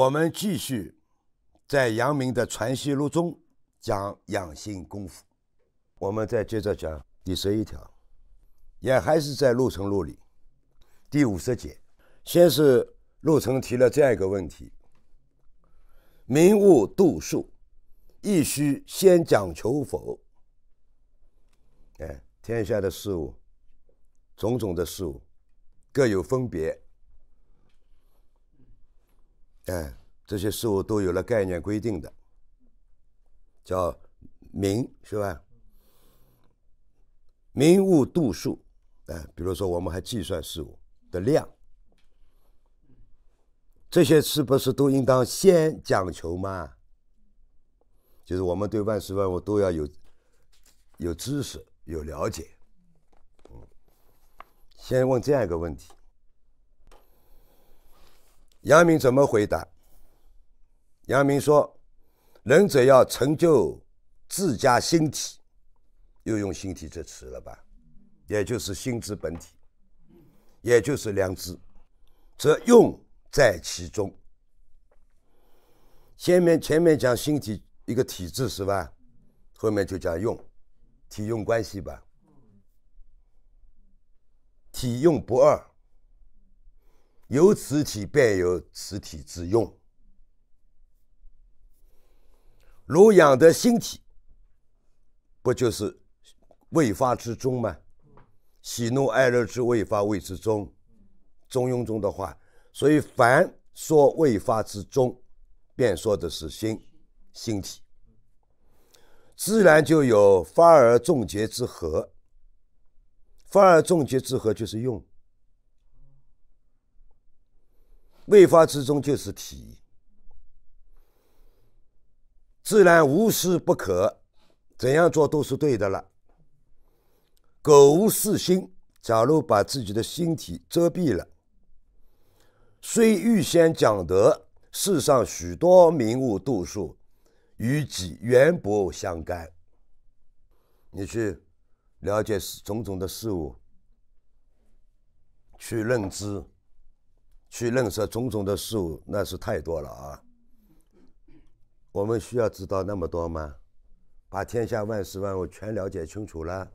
我们继续在阳明的《传习录》中讲养心功夫，我们再接着讲第十一条，也还是在陆程录里第五十节。先是陆程提了这样一个问题：名物度数，亦须先讲求否？哎，天下的事物，种种的事物，各有分别。哎，这些事物都有了概念规定的，叫明是吧？明物度数，哎，比如说我们还计算事物的量，这些是不是都应当先讲求嘛？就是我们对万事万物都要有有知识、有了解。嗯，先问这样一个问题。阳明怎么回答？阳明说：“仁者要成就自家心体，又用心体这词了吧？也就是心之本体，也就是良知，则用在其中。先面前面讲心体一个体质是吧？后面就讲用，体用关系吧，体用不二。”有此体，便有此体之用。如养得心体，不就是未发之中吗？喜怒哀乐之未发，谓之中。中庸中的话，所以凡说未发之中，便说的是心心体，自然就有发而众结之和。发而众结之和，就是用。未发之中就是体，自然无事不可，怎样做都是对的了。苟无事心，假如把自己的心体遮蔽了，虽预先讲得世上许多名物度数，与己原不相干。你去了解种种的事物，去认知。去认识种种的事物，那是太多了啊！我们需要知道那么多吗？把天下万事万物全了解清楚了，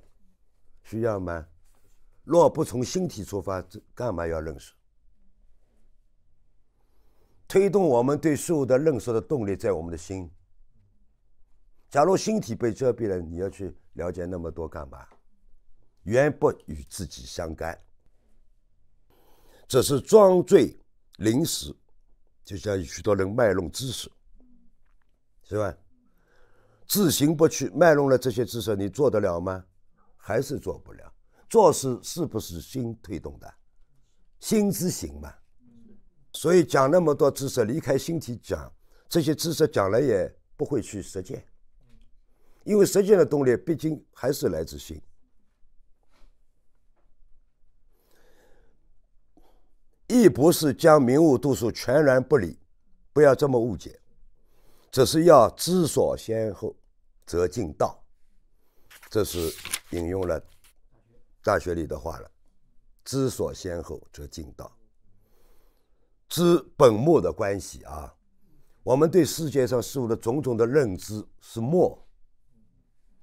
需要吗？若不从心体出发，干嘛要认识？推动我们对事物的认识的动力，在我们的心。假如心体被遮蔽了，你要去了解那么多干嘛？原不与自己相干。只是装醉、临时，就像许多人卖弄知识，是吧？自行不去卖弄了这些知识，你做得了吗？还是做不了？做事是不是心推动的？心之行嘛。所以讲那么多知识，离开心体讲，这些知识讲了也不会去实践，因为实践的动力毕竟还是来自心。亦不是将名物度数全然不理，不要这么误解，只是要知所先后，则近道。这是引用了《大学》里的话了，知所先后，则近道。知本末的关系啊，我们对世界上事物的种种的认知是末，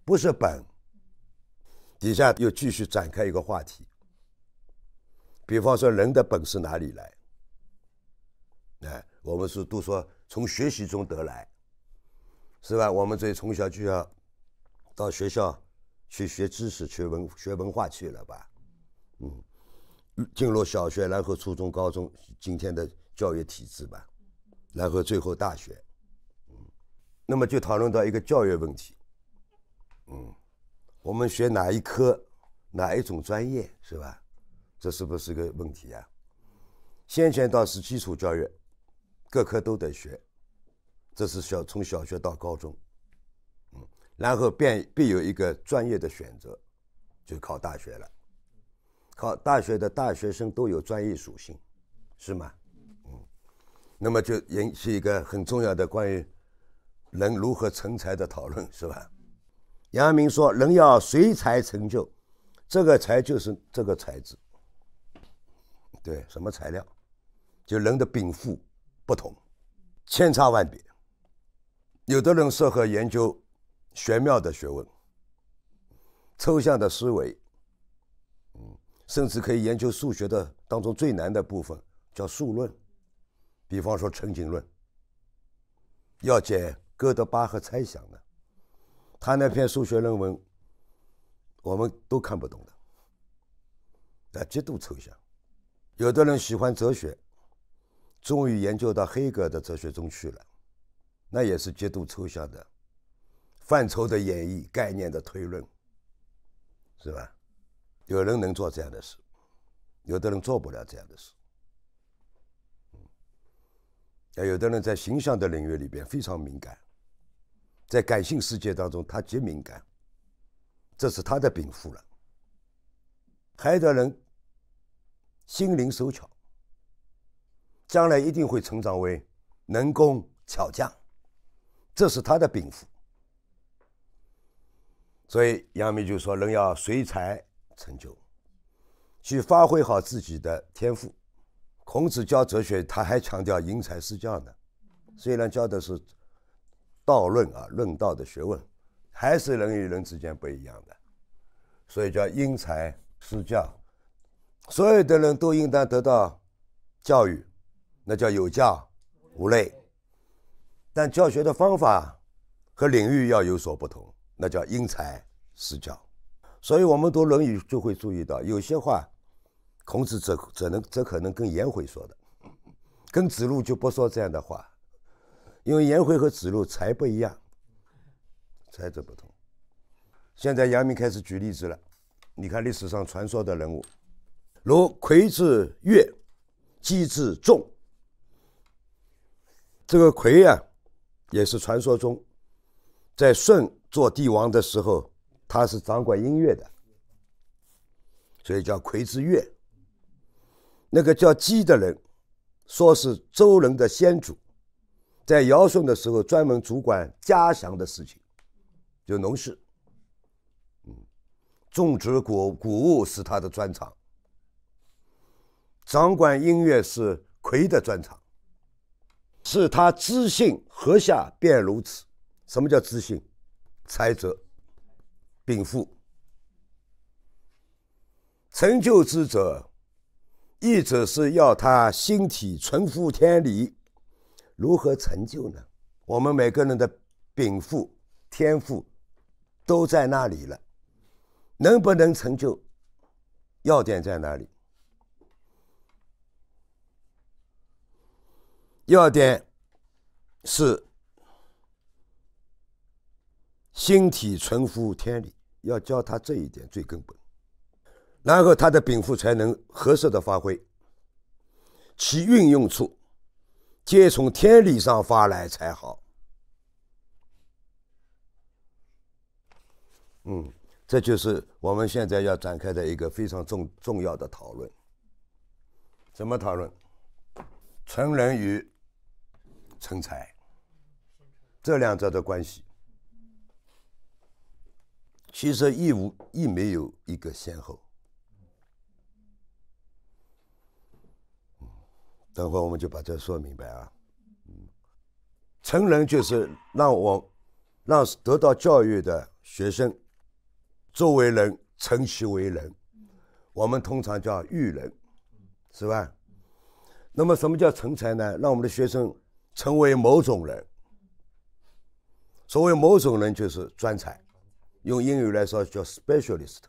不是本。底下又继续展开一个话题。比方说，人的本事哪里来？哎，我们是都说从学习中得来，是吧？我们这从小就要到学校去学知识、学文、学文化去了吧？嗯，进入小学，然后初中、高中，今天的教育体制吧，然后最后大学。嗯，那么就讨论到一个教育问题。嗯，我们学哪一科，哪一种专业，是吧？这是不是个问题呀？先前倒是基础教育，各科都得学，这是小从小学到高中，嗯，然后便必有一个专业的选择，就考大学了。考大学的大学生都有专业属性，是吗？嗯，那么就引起一个很重要的关于人如何成才的讨论，是吧？阳明说：“人要随才成就，这个才就是这个才字。”对，什么材料？就人的禀赋不同，千差万别。有的人适合研究玄妙的学问，抽象的思维，嗯，甚至可以研究数学的当中最难的部分，叫数论。比方说，陈景润要解哥德巴赫猜想呢，他那篇数学论文我们都看不懂的，啊，极度抽象。有的人喜欢哲学，终于研究到黑格尔的哲学中去了，那也是极度抽象的范畴的演绎、概念的推论，是吧？有人能做这样的事，有的人做不了这样的事。那有的人，在形象的领域里边非常敏感，在感性世界当中，他极敏感，这是他的禀赋了。还有的人。心灵手巧，将来一定会成长为能工巧匠，这是他的禀赋。所以，杨明就说：“人要随才成就，去发挥好自己的天赋。”孔子教哲学，他还强调因材施教呢。虽然教的是道论啊，论道的学问，还是人与人之间不一样的，所以叫因材施教。所有的人都应当得到教育，那叫有教无类。但教学的方法和领域要有所不同，那叫因材施教。所以，我们读《论语》就会注意到，有些话，孔子只只能只可能跟颜回说的，跟子路就不说这样的话，因为颜回和子路才不一样，才者不同。现在，杨明开始举例子了。你看历史上传说的人物。如魁之乐，鸡之众。这个魁啊，也是传说中，在舜做帝王的时候，他是掌管音乐的，所以叫魁之月。那个叫鸡的人，说是周人的先祖，在尧舜的时候专门主管家祥的事情，就农事，嗯，种植谷谷物是他的专长。掌管音乐是魁的专长，是他知性合下便如此。什么叫知性？才者禀赋、成就之者，一者是要他心体纯乎天理。如何成就呢？我们每个人的禀赋、天赋都在那里了，能不能成就？要点在哪里？要点是心体存乎天理，要教他这一点最根本，然后他的禀赋才能合适的发挥，其运用处皆从天理上发来才好。嗯，这就是我们现在要展开的一个非常重重要的讨论。怎么讨论？成人与。成才，这两者的关系其实亦无亦没有一个先后。等会儿我们就把这说明白啊。成人就是让我让得到教育的学生作为人成其为人，我们通常叫育人，是吧？那么什么叫成才呢？让我们的学生。成为某种人，所谓某种人就是专才，用英语来说叫 specialist。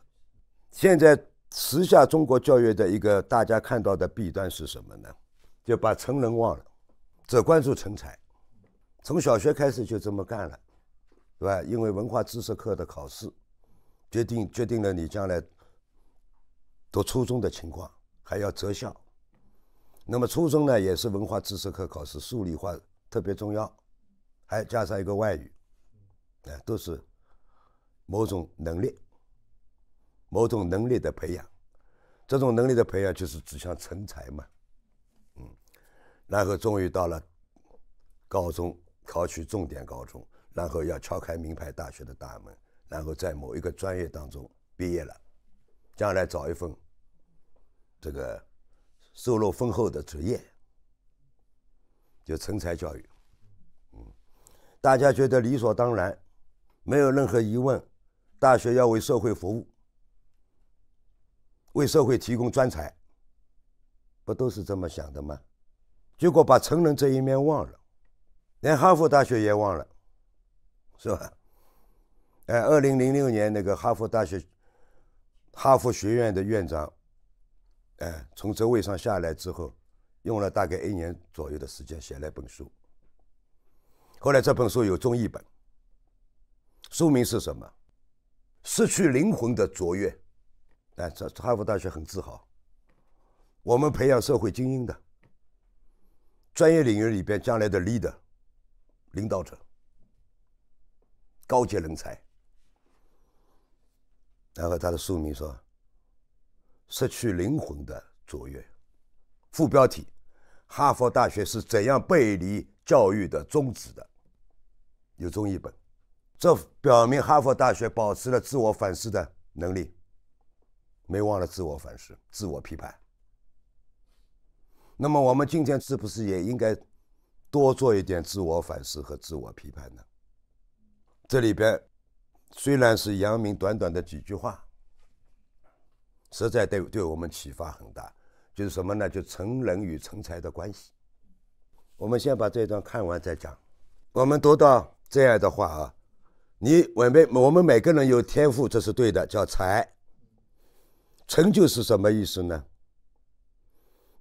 现在时下中国教育的一个大家看到的弊端是什么呢？就把成人忘了，只关注成才，从小学开始就这么干了，对吧？因为文化知识课的考试，决定决定了你将来读初中的情况，还要择校。那么初中呢，也是文化知识课考试，数理化特别重要，还加上一个外语，哎，都是某种能力、某种能力的培养。这种能力的培养就是指向成才嘛，嗯。然后终于到了高中，考取重点高中，然后要敲开名牌大学的大门，然后在某一个专业当中毕业了，将来找一份这个。收入丰厚的职业，就成才教育，嗯，大家觉得理所当然，没有任何疑问。大学要为社会服务，为社会提供专才，不都是这么想的吗？结果把成人这一面忘了，连哈佛大学也忘了，是吧？哎，二零零六年那个哈佛大学，哈佛学院的院长。哎，从职位上下来之后，用了大概一年左右的时间写了一本书。后来这本书有中译本，书名是什么？失去灵魂的卓越。哎，这哈佛大学很自豪，我们培养社会精英的专业领域里边将来的 leader、领导者、高级人才。然后他的书名说。失去灵魂的卓越。副标题：哈佛大学是怎样背离教育的宗旨的？有中译本，这表明哈佛大学保持了自我反思的能力，没忘了自我反思、自我批判。那么，我们今天是不是也应该多做一点自我反思和自我批判呢？这里边虽然是阳明短短的几句话。实在对对我们启发很大，就是什么呢？就成人与成才的关系。我们先把这一段看完再讲。我们读到这样的话啊，你我们我们每个人有天赋，这是对的，叫才。成就是什么意思呢？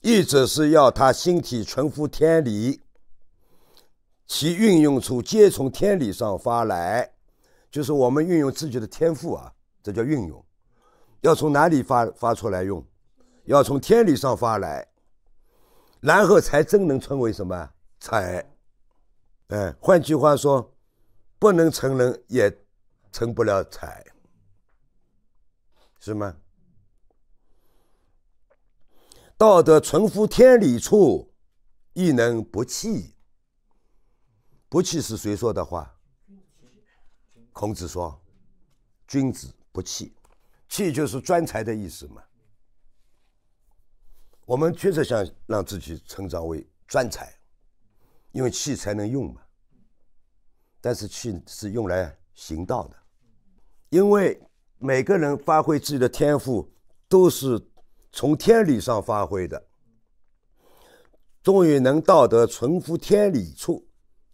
意者是要他心体纯乎天理，其运用处皆从天理上发来，就是我们运用自己的天赋啊，这叫运用。要从哪里发发出来用？要从天理上发来，然后才真能称为什么财？哎，换句话说，不能成人也成不了财，是吗？道德存乎天理处，亦能不弃。不弃是谁说的话？孔子说：“君子不弃。”气就是专才的意思嘛。我们确实想让自己成长为专才，因为气才能用嘛。但是气是用来行道的，因为每个人发挥自己的天赋都是从天理上发挥的。终于能到得存乎天理处，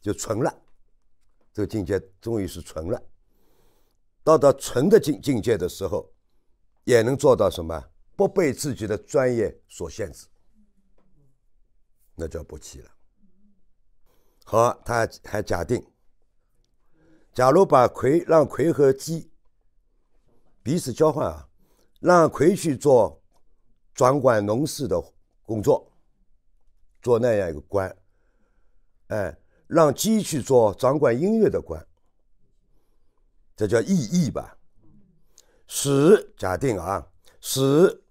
就纯了。这个境界，终于是纯了。到达纯的境境界的时候。也能做到什么不被自己的专业所限制，那就不奇了。好，他还假定，假如把魁让魁和鸡彼此交换啊，让魁去做掌管农事的工作，做那样一个官，哎，让鸡去做掌管音乐的官，这叫意义吧。使假定啊，使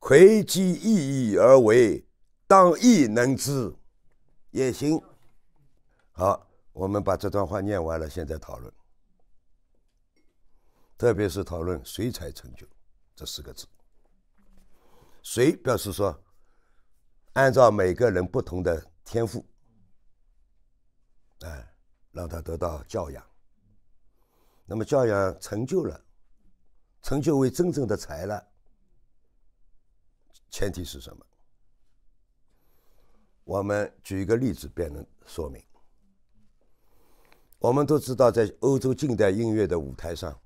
魁机意义而为，当亦能知也行。好，我们把这段话念完了，现在讨论，特别是讨论“谁才成就”这四个字。谁表示说，按照每个人不同的天赋，哎，让他得到教养，那么教养成就了。成就为真正的才了，前提是什么？我们举一个例子，便能说明。我们都知道，在欧洲近代音乐的舞台上，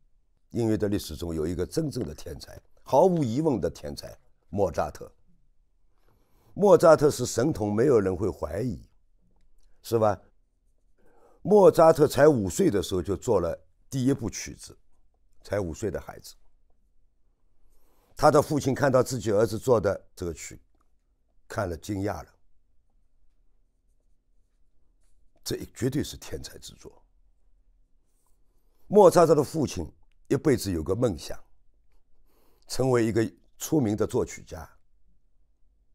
音乐的历史中有一个真正的天才，毫无疑问的天才——莫扎特。莫扎特是神童，没有人会怀疑，是吧？莫扎特才五岁的时候就做了第一部曲子，才五岁的孩子。他的父亲看到自己儿子做的这个曲，看了惊讶了。这绝对是天才之作。莫扎特的父亲一辈子有个梦想，成为一个出名的作曲家。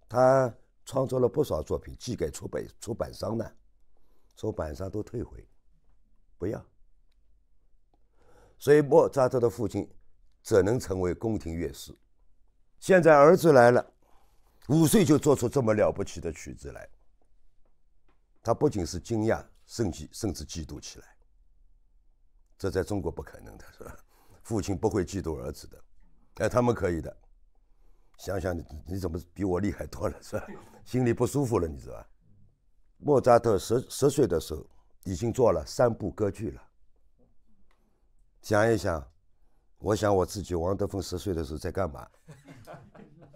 他创作了不少作品，寄给出版出版商呢，出版商都退回，不要。所以莫扎特的父亲只能成为宫廷乐师。现在儿子来了，五岁就做出这么了不起的曲子来，他不仅是惊讶，甚至甚至嫉妒起来。这在中国不可能的，是吧？父亲不会嫉妒儿子的，哎，他们可以的。想想你你怎么比我厉害多了，是吧？心里不舒服了，你知道吧？莫扎特十十岁的时候已经做了三部歌剧了，想一想。我想我自己，王德峰十岁的时候在干嘛？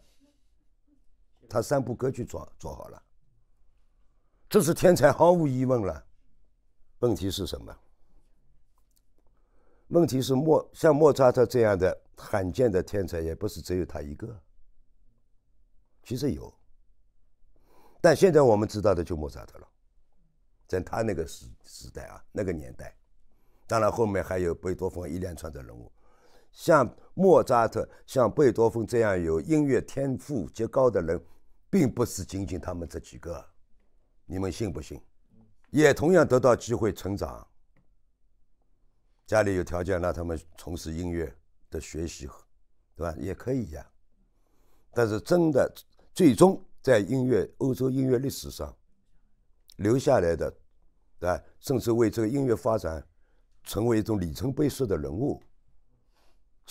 他三部歌剧做做好了，这是天才，毫无疑问了。问题是什么？问题是莫像莫扎特这样的罕见的天才，也不是只有他一个。其实有，但现在我们知道的就莫扎特了。在他那个时时代啊，那个年代，当然后面还有贝多芬一连串的人物。像莫扎特、像贝多芬这样有音乐天赋极高的人，并不是仅仅他们这几个，你们信不信？也同样得到机会成长。家里有条件让他们从事音乐的学习，对吧？也可以呀。但是真的，最终在音乐欧洲音乐历史上留下来的，对吧？甚至为这个音乐发展成为一种里程碑式的人物。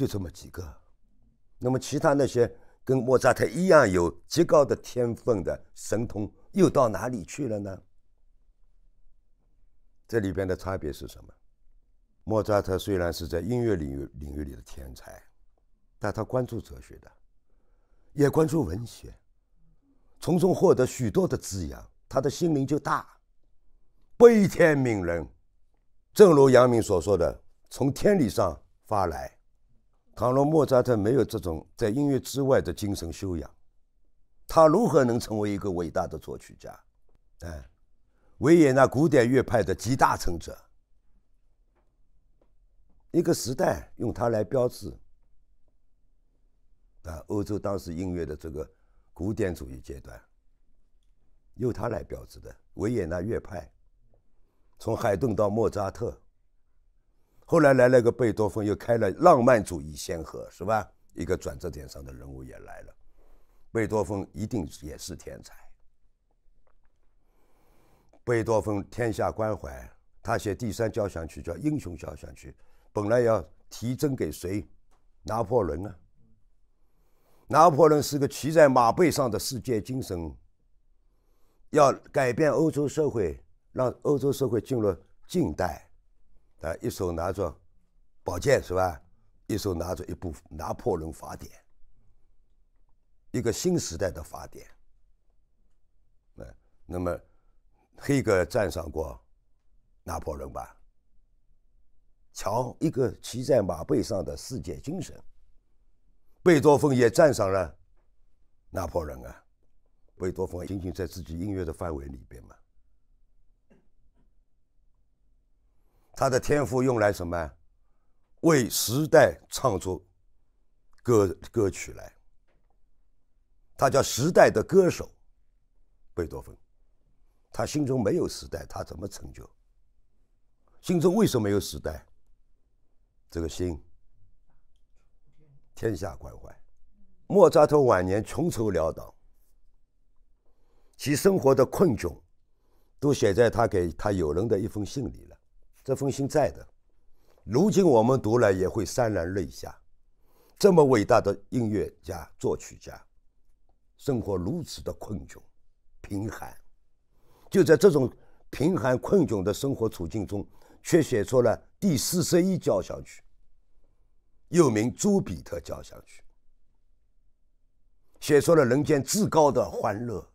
就这么几个，那么其他那些跟莫扎特一样有极高的天分的神童，又到哪里去了呢？这里边的差别是什么？莫扎特虽然是在音乐领域领域里的天才，但他关注哲学的，也关注文学，从中获得许多的滋养，他的心灵就大，悲天悯人，正如杨明所说的，从天理上发来。倘若莫扎特没有这种在音乐之外的精神修养，他如何能成为一个伟大的作曲家？哎，维也纳古典乐派的集大成者。一个时代用它来标志，啊，欧洲当时音乐的这个古典主义阶段，由它来标志的维也纳乐派，从海顿到莫扎特。后来来了个贝多芬，又开了浪漫主义先河，是吧？一个转折点上的人物也来了，贝多芬一定也是天才。贝多芬天下关怀，他写第三交响曲叫《英雄交响曲》，本来要提赠给谁？拿破仑啊！拿破仑是个骑在马背上的世界精神，要改变欧洲社会，让欧洲社会进入近代。啊，一手拿着宝剑是吧？一手拿着一部《拿破仑法典》，一个新时代的法典。嗯，那么黑格赞赏过拿破仑吧？瞧，一个骑在马背上的世界精神。贝多芬也赞赏了拿破仑啊，贝多芬仅仅在自己音乐的范围里边嘛。他的天赋用来什么？为时代唱出歌歌曲来。他叫时代的歌手，贝多芬。他心中没有时代，他怎么成就？心中为什么没有时代？这个心天下关怀。莫扎特晚年穷愁潦倒，其生活的困窘，都写在他给他友人的一封信里了。这封信在的，如今我们读来也会潸然泪下。这么伟大的音乐家、作曲家，生活如此的困窘、贫寒，就在这种贫寒困窘的生活处境中，却写出了第四十一交响曲，又名《朱比特交响曲》，写出了人间至高的欢乐。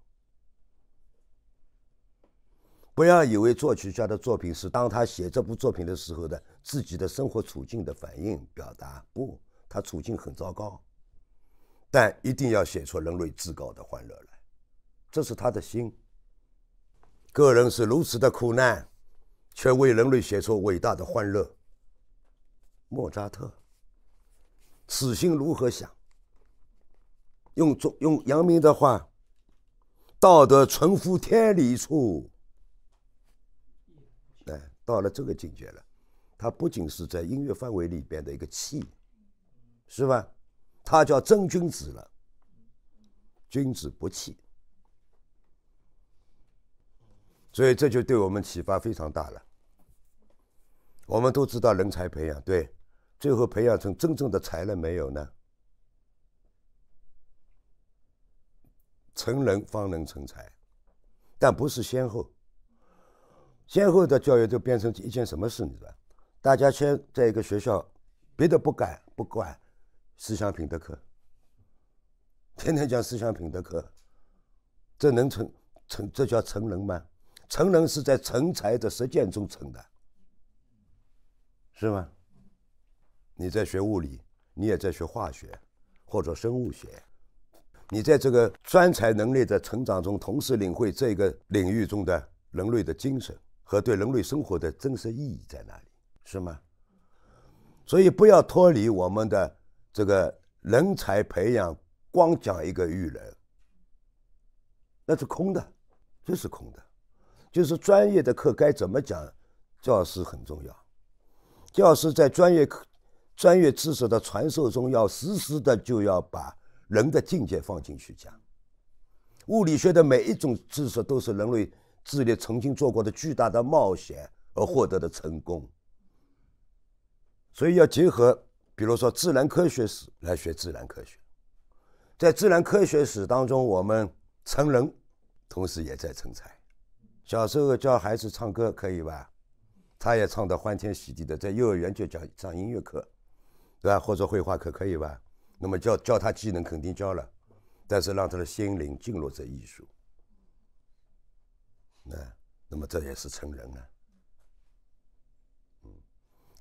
不要以为作曲家的作品是当他写这部作品的时候的自己的生活处境的反应表达。不，他处境很糟糕，但一定要写出人类至高的欢乐来，这是他的心。个人是如此的苦难，却为人类写出伟大的欢乐。莫扎特，此心如何想？用中用阳明的话，道德存乎天理处。到了这个境界了，他不仅是在音乐范围里边的一个气，是吧？他叫真君子了，君子不器，所以这就对我们启发非常大了。我们都知道人才培养，对，最后培养成真正的才了没有呢？成人方能成才，但不是先后。先后的教育就变成一件什么事，你知道？大家先在一个学校，别的不敢不管，思想品德课，天天讲思想品德课，这能成成？这叫成人吗？成人是在成才的实践中成的，是吗？你在学物理，你也在学化学，或者生物学，你在这个专才能力的成长中，同时领会这个领域中的人类的精神。和对人类生活的真实意义在哪里，是吗？所以不要脱离我们的这个人才培养，光讲一个育人，那是空的，就是空的。就是专业的课该怎么讲，教师很重要。教师在专业课、专业知识的传授中，要时时的就要把人的境界放进去讲。物理学的每一种知识都是人类。智力曾经做过的巨大的冒险而获得的成功，所以要结合，比如说自然科学史来学自然科学。在自然科学史当中，我们成人，同时也在成才。小时候教孩子唱歌可以吧？他也唱的欢天喜地的，在幼儿园就教上音乐课，对吧？或者绘画课可以吧？那么教教他技能肯定教了，但是让他的心灵进入这艺术。那，那么这也是成人啊。嗯，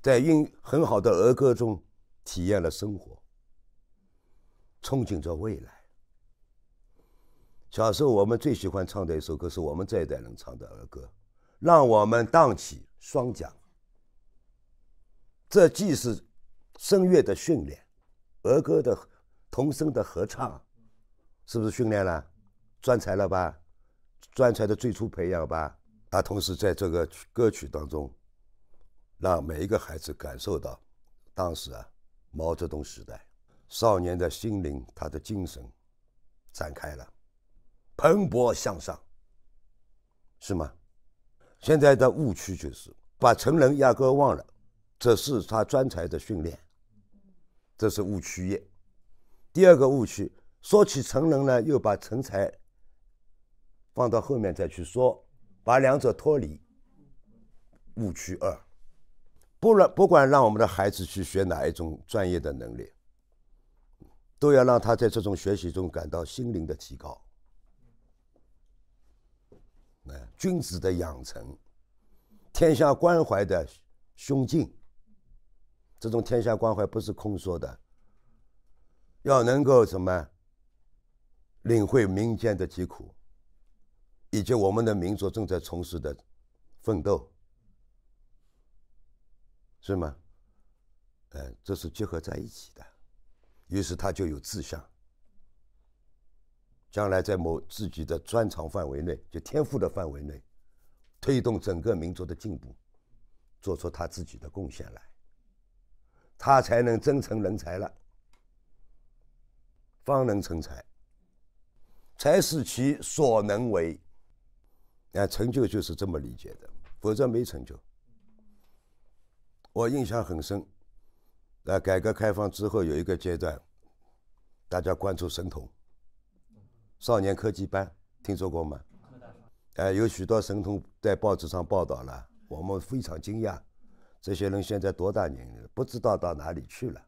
在音，很好的儿歌中体验了生活，憧憬着未来。小时候我们最喜欢唱的一首歌是我们这一代人唱的儿歌，《让我们荡起双桨》。这既是声乐的训练，儿歌的童声的合唱，是不是训练了？专才了吧？专才的最初培养吧，他同时在这个歌曲当中，让每一个孩子感受到，当时啊，毛泽东时代，少年的心灵，他的精神展开了，蓬勃向上，是吗？现在的误区就是把成人压根忘了，这是他专才的训练，这是误区一。第二个误区，说起成人呢，又把成才。放到后面再去说，把两者脱离。误区二，不论不管让我们的孩子去学哪一种专业的能力，都要让他在这种学习中感到心灵的提高。哎，君子的养成，天下关怀的胸襟。这种天下关怀不是空说的，要能够什么领会民间的疾苦。以及我们的民族正在从事的奋斗，是吗？哎，这是结合在一起的。于是他就有志向，将来在某自己的专长范围内，就天赋的范围内，推动整个民族的进步，做出他自己的贡献来，他才能真成人才了，方能成才，才使其所能为。哎，成就就是这么理解的，否则没成就。我印象很深，啊，改革开放之后有一个阶段，大家关注神童，少年科技班，听说过吗？哎，有许多神童在报纸上报道了，我们非常惊讶。这些人现在多大年龄？不知道到哪里去了？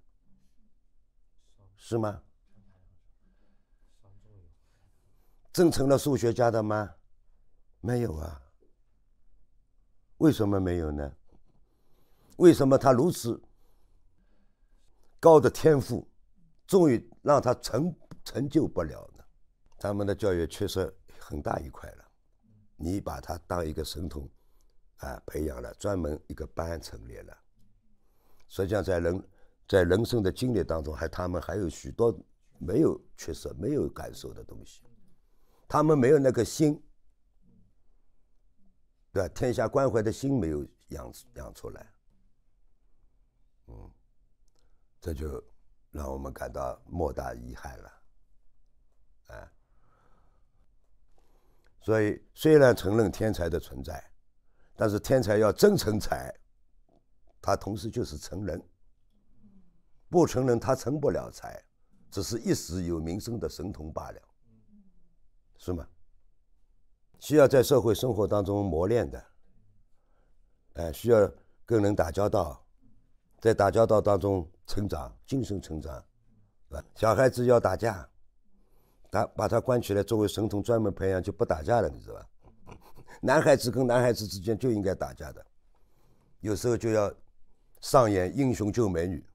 是吗？真成了数学家的吗？没有啊？为什么没有呢？为什么他如此高的天赋，终于让他成成就不了呢？他们的教育缺失很大一块了。你把他当一个神童，啊，培养了，专门一个班成立了。实际上，在人，在人生的经历当中，还他们还有许多没有缺失、没有感受的东西，他们没有那个心。对，天下关怀的心没有养养出来，嗯，这就让我们感到莫大遗憾了，哎，所以虽然承认天才的存在，但是天才要真成才，他同时就是成人，不成人他成不了才，只是一时有名声的神童罢了，是吗？需要在社会生活当中磨练的，哎，需要跟人打交道，在打交道当中成长，精神成长，啊，小孩子要打架，打把他关起来作为神童专门培养就不打架了，你知道吧？男孩子跟男孩子之间就应该打架的，有时候就要上演英雄救美女，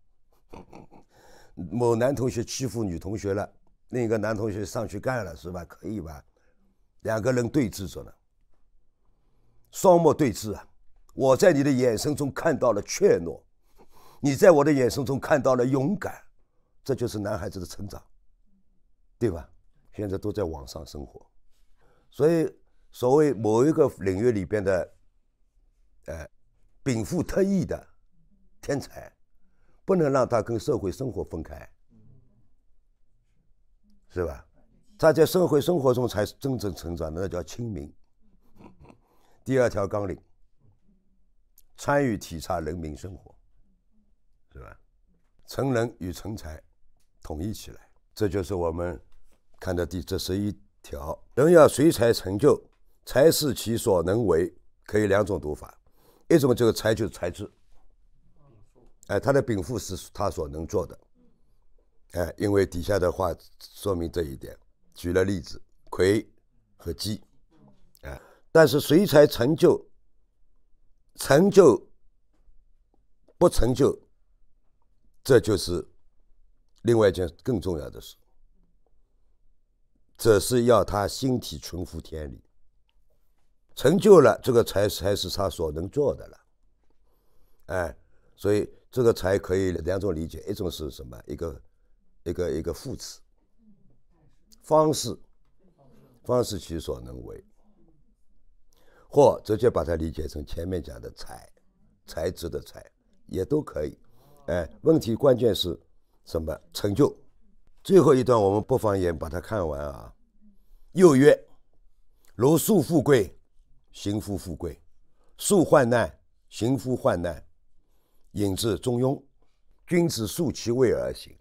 某男同学欺负女同学了，另一个男同学上去干了，是吧？可以吧？两个人对峙着呢，双目对峙啊！我在你的眼神中看到了怯懦，你在我的眼神中看到了勇敢，这就是男孩子的成长，对吧？现在都在网上生活，所以所谓某一个领域里边的，哎，禀赋特异的天才，不能让他跟社会生活分开，是吧？他在社会生活中才真正成长，那叫亲民。第二条纲领：参与体察人民生活，是吧？成人与成才统一起来，这就是我们看到第这十一条。人要随才成就，才是其所能为。可以两种读法，一种就是“才就才智”，哎，他的禀赋是他所能做的，哎，因为底下的话说明这一点。举了例子，葵和鸡，哎，但是谁才成就？成就不成就？这就是另外一件更重要的事。这是要他心体存乎天理。成就了，这个才才是他所能做的了。哎，所以这个才可以两种理解：一种是什么？一个一个一个副词。方式，方式其所能为，或直接把它理解成前面讲的才，才质的才也都可以。哎，问题关键是，什么成就？最后一段我们不妨也把它看完啊。又曰：如述富贵，行夫富贵；述患难，行夫患难。引致中庸，君子述其位而行，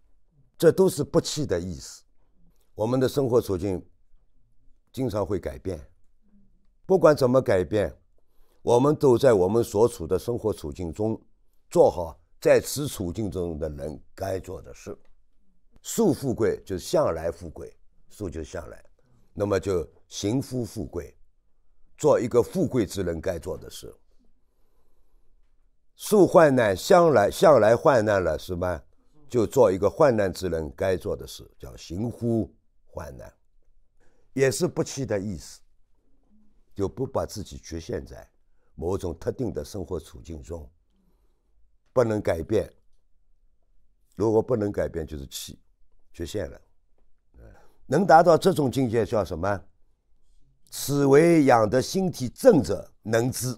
这都是不弃的意思。我们的生活处境经常会改变，不管怎么改变，我们都在我们所处的生活处境中做好在此处境中的人该做的事。树富贵就向来富贵，树就向来，那么就行乎富贵，做一个富贵之人该做的事。树患难向来向来患难了是吧？就做一个患难之人该做的事，叫行乎。患难，也是不器的意思，就不把自己局限在某种特定的生活处境中，不能改变。如果不能改变，就是弃，局限了。能达到这种境界叫什么？此为养得心体正者能知，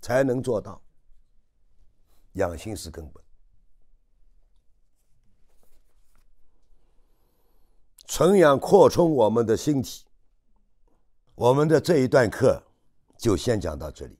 才能做到。养心是根本。纯阳扩充我们的心体。我们的这一段课就先讲到这里。